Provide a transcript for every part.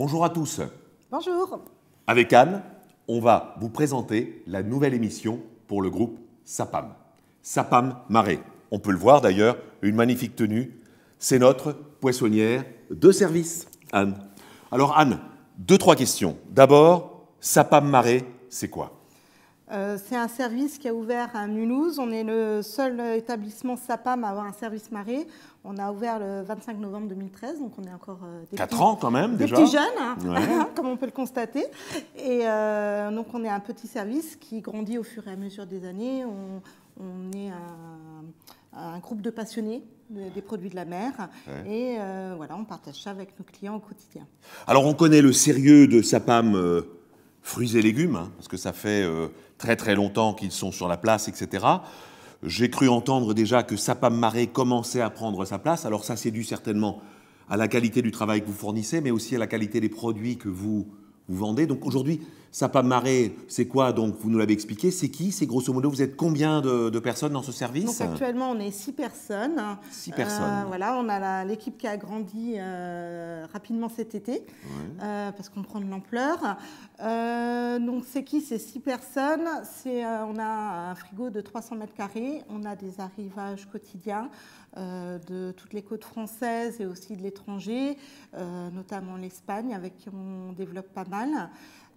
Bonjour à tous. Bonjour. Avec Anne, on va vous présenter la nouvelle émission pour le groupe SAPAM. SAPAM Marais. On peut le voir d'ailleurs, une magnifique tenue. C'est notre poissonnière de service, Anne. Alors Anne, deux, trois questions. D'abord, SAPAM Marais, c'est quoi euh, c'est un service qui a ouvert à Mulhouse. On est le seul établissement SAPAM à avoir un service marée. On a ouvert le 25 novembre 2013, donc on est encore euh, des petits, ans quand même des petits jeunes, hein, comme on peut le constater. Et euh, donc on est un petit service qui grandit au fur et à mesure des années. On, est un, groupe de passionnés des produits de la mer. Et voilà, on partage ça avec nos clients au quotidien. Alors on connaît le sérieux de SAPAM fruits et légumes, hein, parce que ça fait très très longtemps qu'ils sont sur la place, etc. J'ai cru entendre déjà que Sapam Maré commençait à prendre sa place. Alors ça, c'est dû certainement à la qualité du travail que vous fournissez, mais aussi à la qualité des produits que vous, vous vendez. Donc aujourd'hui, marré, c'est quoi Donc, vous nous l'avez expliqué. C'est qui C'est grosso modo, vous êtes combien de, personnes dans ce service Donc, actuellement, on est six personnes. Six personnes. Euh, voilà, on a l'équipe qui a grandi euh, rapidement cet été euh, parce qu'on prend de l'ampleur. donc, c'est qui C'est six personnes. C'est, on a un frigo de 300 mètres carrés. On a des arrivages quotidiens de toutes les côtes françaises et aussi de l'étranger, notamment l'Espagne, avec qui on développe pas mal.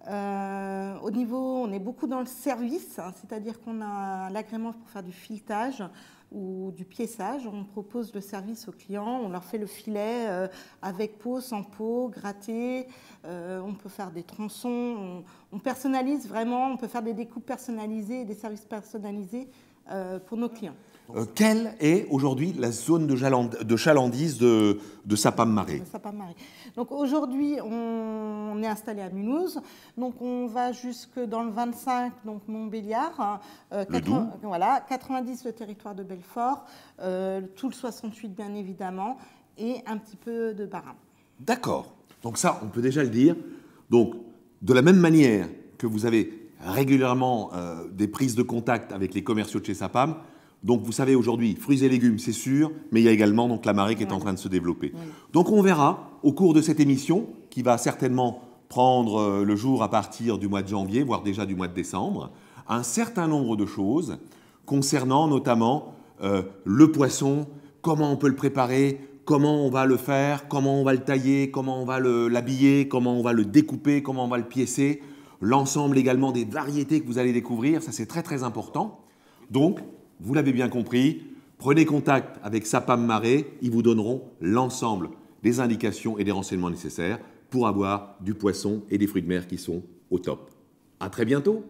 Euh, au niveau, on est beaucoup dans le service, hein, c'est-à-dire qu'on a l'agrément pour faire du filetage ou du piéçage. On propose le service aux clients, on leur fait le filet euh, avec peau, sans peau, gratté. Euh, on peut faire des tronçons, on, on, personnalise vraiment, on peut faire des découpes personnalisées des services personnalisés pour nos clients. Euh, quelle est aujourd'hui la zone de, de chalandise de, sapam Marais. Donc aujourd'hui, on, est installé à Mulhouse. Donc on va jusque dans le 25, donc Montbéliard. Hein, euh, voilà, 90, le territoire de Belfort. Euh, tout le 68, bien évidemment. Et un petit peu de Barin. D'accord. Donc ça, on peut déjà le dire. Donc, de la même manière que vous avez régulièrement des prises de contact avec les commerciaux de chez Sapam, donc vous savez aujourd'hui, fruits et légumes, c'est sûr, mais il y a également donc, la marée qui est en train de se développer. Donc on verra au cours de cette émission, qui va certainement prendre euh, le jour à partir du mois de janvier, voire déjà du mois de décembre, un certain nombre de choses concernant notamment euh, le poisson, comment on peut le préparer, comment on va le faire, comment on va le tailler, comment on va l'habiller, comment on va le découper, comment on va le piécer, l'ensemble également des variétés que vous allez découvrir, ça c'est très très important. Donc vous l'avez bien compris, prenez contact avec Sapam Marais, ils vous donneront l'ensemble des indications et des renseignements nécessaires pour avoir du poisson et des fruits de mer qui sont au top. À très bientôt